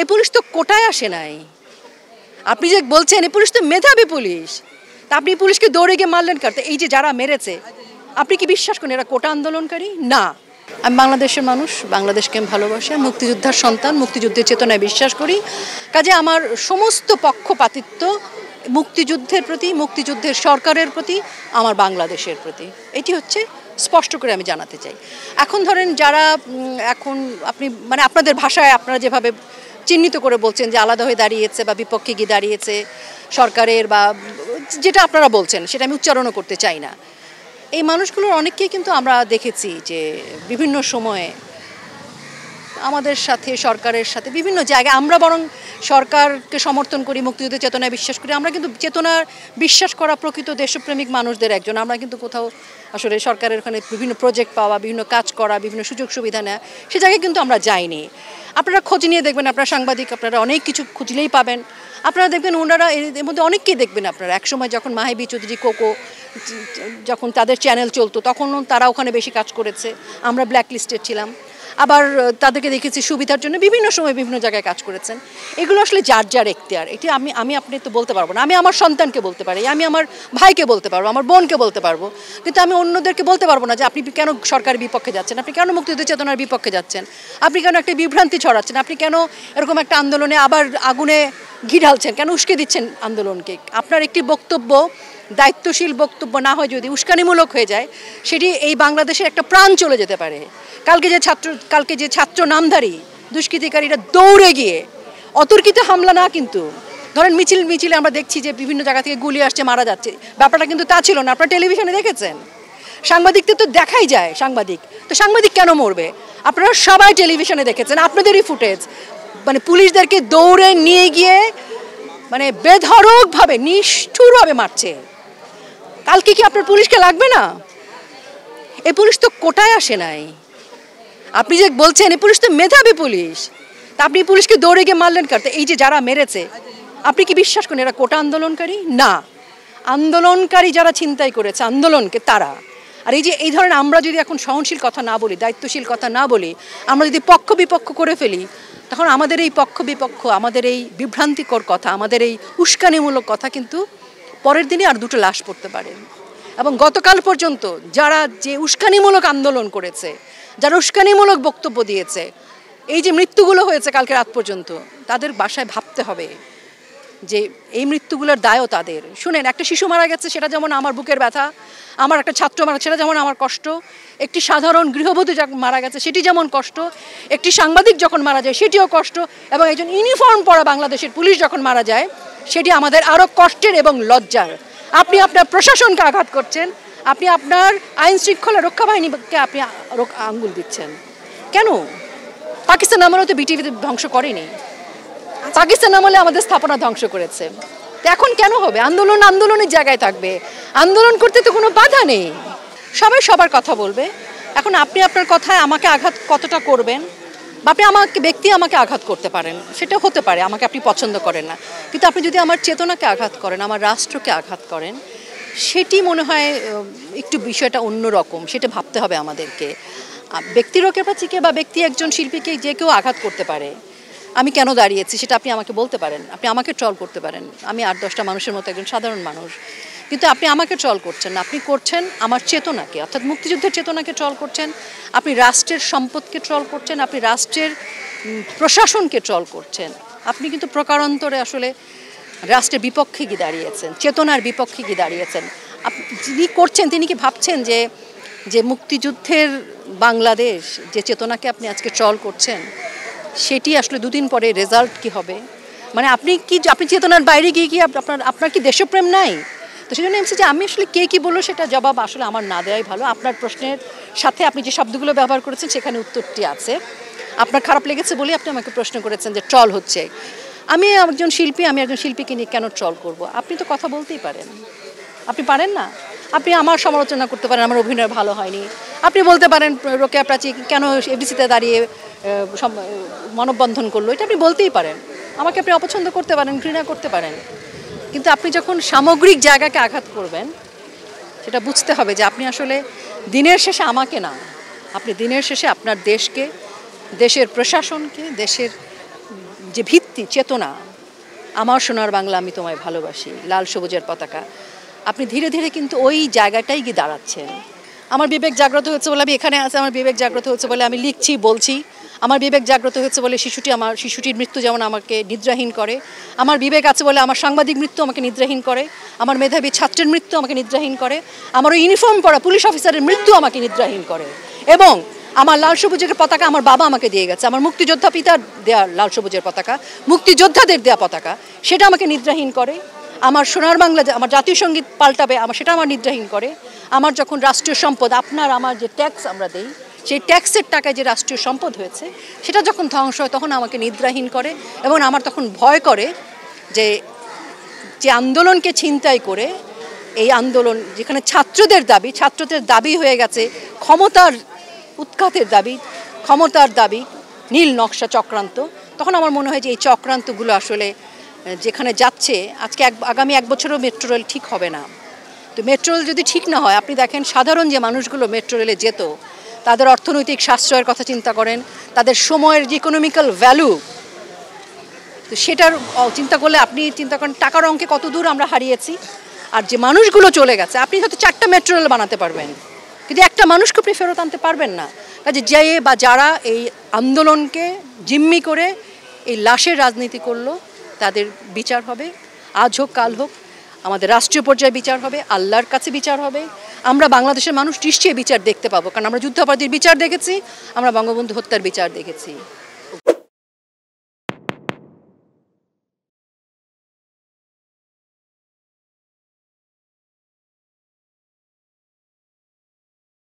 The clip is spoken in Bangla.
এ পুলিশ তো কোটায় আসে নাই আপনি যে বলছেন এ পুলিশ তো মেধাবী পুলিশ তা আপনি পুলিশকে দৌড়ে গিয়ে মারলেন কারতে এই যে যারা মেরেছে আপনি কি বিশ্বাস করেন এরা কোটা আন্দোলনকারী না আমি বাংলাদেশের মানুষ বাংলাদেশকে আমি ভালোবাসি আমি মুক্তিযোদ্ধার সন্তান মুক্তিযুদ্ধের চেতনায় বিশ্বাস করি কাজে আমার সমস্ত পক্ষপাতিত্ব মুক্তিযুদ্ধের প্রতি মুক্তিযুদ্ধের সরকারের প্রতি আমার বাংলাদেশের প্রতি এটি হচ্ছে স্পষ্ট করে আমি জানাতে চাই এখন ধরেন যারা এখন আপনি মানে আপনাদের ভাষায় আপনারা যেভাবে চিহ্নিত করে বলছেন যে আলাদা হয়ে দাঁড়িয়েছে বা বিপক্ষে গিয়ে দাঁড়িয়েছে সরকারের বা যেটা আপনারা বলছেন সেটা আমি উচ্চারণও করতে চাই না এই মানুষগুলোর অনেককেই কিন্তু আমরা দেখেছি যে বিভিন্ন সময়ে আমাদের সাথে সরকারের সাথে বিভিন্ন জায়গায় আমরা বরং সরকারকে সমর্থন করি মুক্তিযুদ্ধের চেতনায় বিশ্বাস করি আমরা কিন্তু চেতনার বিশ্বাস করা প্রকৃত দেশপ্রেমিক মানুষদের একজন আমরা কিন্তু কোথাও আসলে সরকারের ওখানে বিভিন্ন প্রজেক্ট পাওয়া বিভিন্ন কাজ করা বিভিন্ন সুযোগ সুবিধা নেওয়া সে জায়গায় কিন্তু আমরা যাইনি আপনারা খোঁজ নিয়ে দেখবেন আপনারা সাংবাদিক আপনারা অনেক কিছু খুঁজলেই পাবেন আপনারা দেখবেন ওনারা এর মধ্যে অনেককেই দেখবেন আপনারা একসময় যখন মাহেবি চৌধুরী কোকো যখন তাদের চ্যানেল চলতো তখন তারা ওখানে বেশি কাজ করেছে আমরা ব্ল্যাকলিস্টেড ছিলাম আবার তাদেরকে দেখেছি সুবিধার জন্য বিভিন্ন সময় বিভিন্ন জায়গায় কাজ করেছেন এগুলো আসলে যার যার এখতিয়ার এটি আমি আমি আপনি তো বলতে পারবো না আমি আমার সন্তানকে বলতে পারি আমি আমার ভাইকে বলতে পারবো আমার বোনকে বলতে পারবো কিন্তু আমি অন্যদেরকে বলতে পারবো না যে আপনি কেন সরকারের বিপক্ষে যাচ্ছেন আপনি কেন মুক্তিযুদ্ধ চেতনার বিপক্ষে যাচ্ছেন আপনি কেন একটা বিভ্রান্তি ছড়াচ্ছেন আপনি কেন এরকম একটা আন্দোলনে আবার আগুনে ঘি ঢালছেন কেন উস্কে দিচ্ছেন আন্দোলনকে আপনার একটি বক্তব্য দায়িত্বশীল বক্তব্য না হয় যদি উস্কানিমূলক হয়ে যায় সেটি এই বাংলাদেশের একটা প্রাণ চলে যেতে পারে কালকে যে ছাত্র কালকে যে ছাত্র নামধারী দুষ্কৃতিকারীরা দৌড়ে গিয়ে অতর্কিত হামলা না কিন্তু ধরেন মিছিল মিছিলে আমরা দেখছি যে বিভিন্ন জায়গা থেকে গুলি আসছে মারা যাচ্ছে ব্যাপারটা কিন্তু তা ছিল না আপনারা টেলিভিশনে দেখেছেন সাংবাদিকদের তো দেখাই যায় সাংবাদিক তো সাংবাদিক কেন মরবে আপনারা সবাই টেলিভিশনে দেখেছেন আপনাদেরই ফুটেজ মানে পুলিশদেরকে দৌড়ে নিয়ে গিয়ে মানে বেধরকভাবে নিষ্ঠুরভাবে মারছে কালকে কি আপনার পুলিশকে লাগবে না এই পুলিশ তো কোটায় আসে নাই আপনি যে বলছেন এই পুলিশ তো মেধাবী পুলিশ তা আপনি পুলিশকে দৌড়ে গিয়ে মারলেন কার এই যে যারা মেরেছে আপনি কি বিশ্বাস করেন এরা কোটা আন্দোলনকারী না আন্দোলনকারী যারা চিন্তাই করেছে আন্দোলনকে তারা আর এই যে এই ধরনের আমরা যদি এখন সহনশীল কথা না বলি দায়িত্বশীল কথা না বলি আমরা যদি পক্ষ বিপক্ষ করে ফেলি তখন আমাদের এই পক্ষ বিপক্ষ আমাদের এই বিভ্রান্তিকর কথা আমাদের এই উস্কানিমূলক কথা কিন্তু পরের দিনে আর দুটো লাশ পড়তে পারে এবং গতকাল পর্যন্ত যারা যে উস্কানিমূলক আন্দোলন করেছে যারা উস্কানিমূলক বক্তব্য দিয়েছে এই যে মৃত্যুগুলো হয়েছে কালকে রাত পর্যন্ত তাদের বাসায় ভাবতে হবে যে এই মৃত্যুগুলোর দায়ও তাদের শুনেন একটা শিশু মারা গেছে সেটা যেমন আমার বুকের ব্যথা আমার একটা ছাত্র মারা সেটা যেমন আমার কষ্ট একটি সাধারণ গৃহবধূ মারা গেছে সেটি যেমন কষ্ট একটি সাংবাদিক যখন মারা যায় সেটিও কষ্ট এবং একজন ইউনিফর্ম পরা বাংলাদেশের পুলিশ যখন মারা যায় সেটি আমাদের আরও কষ্টের এবং লজ্জার আপনি আপনার প্রশাসনকে আঘাত করছেন আপনি আপনার আইন শৃঙ্খলা রক্ষা বাহিনীকে আপনি আঙ্গুল দিচ্ছেন কেন পাকিস্তান আমলেও তো বিটিভি ধ্বংস করেনি আচ্ছা। পাকিস্তান আমলে আমাদের স্থাপনা ধ্বংস করেছে এখন কেন হবে আন্দোলন আন্দোলনের জায়গায় থাকবে আন্দোলন করতে তো কোনো বাধা নেই সবাই সবার কথা বলবে এখন আপনি আপনার কথায় আমাকে আঘাত কতটা করবেন বা আপনি আমাকে ব্যক্তি আমাকে আঘাত করতে পারেন সেটা হতে পারে আমাকে আপনি পছন্দ করেন না কিন্তু আপনি যদি আমার চেতনাকে আঘাত করেন আমার রাষ্ট্রকে আঘাত করেন সেটি মনে হয় একটু বিষয়টা অন্য রকম সেটা ভাবতে হবে আমাদেরকে ব্যক্তিরকের পাচিকে বা ব্যক্তি একজন শিল্পীকে যে কেউ আঘাত করতে পারে আমি কেন দাঁড়িয়েছি সেটা আপনি আমাকে বলতে পারেন আপনি আমাকে ট্রল করতে পারেন আমি আট দশটা মানুষের মতো একজন সাধারণ মানুষ কিন্তু আপনি আমাকে ট্রল করছেন না আপনি করছেন আমার চেতনাকে অর্থাৎ মুক্তিযুদ্ধের চেতনাকে ট্রল করছেন আপনি রাষ্ট্রের সম্পদকে ট্রল করছেন আপনি রাষ্ট্রের প্রশাসনকে ট্রল করছেন আপনি কিন্তু প্রকারান্তরে আসলে রাষ্ট্রের বিপক্ষে গিয়ে দাঁড়িয়েছেন চেতনার বিপক্ষে গিয়ে দাঁড়িয়েছেন যিনি করছেন তিনি কি ভাবছেন যে যে মুক্তিযুদ্ধের বাংলাদেশ যে চেতনাকে আপনি আজকে ট্রল করছেন সেটি আসলে দুদিন পরে রেজাল্ট কি হবে মানে আপনি কি আপনি চেতনার বাইরে গিয়ে কি আপনার আপনার কি দেশপ্রেম নাই তো সেই জন্য এমসি যে আমি আসলে কে কী বললো সেটা জবাব আসলে আমার না দেওয়াই ভালো আপনার প্রশ্নের সাথে আপনি যে শব্দগুলো ব্যবহার করেছেন সেখানে উত্তরটি আছে আপনার খারাপ লেগেছে বলেই আপনি আমাকে প্রশ্ন করেছেন যে ট্রল হচ্ছে আমি একজন শিল্পী আমি একজন শিল্পীকে নিয়ে কেন ট্রল করব আপনি তো কথা বলতেই পারেন আপনি পারেন না আপনি আমার সমালোচনা করতে পারেন আমার অভিনয় ভালো হয়নি আপনি বলতে পারেন রোকেয়া প্রাচী কেন এবিসিতে দাঁড়িয়ে মানববন্ধন করলো এটা আপনি বলতেই পারেন আমাকে আপনি অপছন্দ করতে পারেন ঘৃণা করতে পারেন কিন্তু আপনি যখন সামগ্রিক জায়গাকে আঘাত করবেন সেটা বুঝতে হবে যে আপনি আসলে দিনের শেষে আমাকে না আপনি দিনের শেষে আপনার দেশকে দেশের প্রশাসনকে দেশের যে ভিত্তি চেতনা আমার সোনার বাংলা আমি তোমায় ভালোবাসি লাল সবুজের পতাকা আপনি ধীরে ধীরে কিন্তু ওই জায়গাটাই গিয়ে দাঁড়াচ্ছেন আমার বিবেক জাগ্রত হচ্ছে বলে আমি এখানে আছে আমার বিবেক জাগ্রত হচ্ছে বলে আমি লিখছি বলছি আমার বিবেক জাগ্রত হয়েছে বলে শিশুটি আমার শিশুটির মৃত্যু যেমন আমাকে নিদ্রাহীন করে আমার বিবেক আছে বলে আমার সাংবাদিক মৃত্যু আমাকে নিদ্রাহীন করে আমার মেধাবী ছাত্রের মৃত্যু আমাকে নিদ্রাহীন করে আমার ওই ইউনিফর্ম করা পুলিশ অফিসারের মৃত্যু আমাকে নিদ্রাহীন করে এবং আমার লাল সবুজের পতাকা আমার বাবা আমাকে দিয়ে গেছে আমার মুক্তিযোদ্ধা পিতার দেওয়া লাল সবুজের পতাকা মুক্তিযোদ্ধাদের দেয়া পতাকা সেটা আমাকে নিদ্রাহীন করে আমার সোনার বাংলা আমার জাতীয় সঙ্গীত পাল্টাবে আমার সেটা আমার নিদ্রাহীন করে আমার যখন রাষ্ট্রীয় সম্পদ আপনার আমার যে ট্যাক্স আমরা দেই সেই ট্যাক্সের টাকায় যে রাষ্ট্রীয় সম্পদ হয়েছে সেটা যখন ধ্বংস হয় তখন আমাকে নিদ্রাহীন করে এবং আমার তখন ভয় করে যে যে আন্দোলনকে ছিনতাই করে এই আন্দোলন যেখানে ছাত্রদের দাবি ছাত্রদের দাবি হয়ে গেছে ক্ষমতার উৎখাতের দাবি ক্ষমতার দাবি নীল নকশা চক্রান্ত তখন আমার মনে হয় যে এই চক্রান্তগুলো আসলে যেখানে যাচ্ছে আজকে এক আগামী এক বছরও মেট্রো রেল ঠিক হবে না তো মেট্রো রেল যদি ঠিক না হয় আপনি দেখেন সাধারণ যে মানুষগুলো মেট্রো রেলে যেত তাদের অর্থনৈতিক সাশ্রয়ের কথা চিন্তা করেন তাদের সময়ের যে ইকোনমিক্যাল ভ্যালু তো সেটার চিন্তা করলে আপনি চিন্তা করেন টাকার অঙ্কে কত দূর আমরা হারিয়েছি আর যে মানুষগুলো চলে গেছে আপনি হয়তো চারটা মেট্রো বানাতে পারবেন কিন্তু একটা মানুষকে আপনি ফেরত আনতে পারবেন না কাজে যে বা যারা এই আন্দোলনকে জিম্মি করে এই লাশের রাজনীতি করলো তাদের বিচার হবে আজ হোক কাল হোক আমাদের রাষ্ট্রীয় পর্যায়ে বিচার হবে আল্লাহর কাছে বিচার হবে আমরা বাংলাদেশের মানুষ নিশ্চয়ই বিচার দেখতে পাবো কারণ আমরা যুদ্ধাপরাধীর বিচার দেখেছি আমরা বঙ্গবন্ধু হত্যার বিচার দেখেছি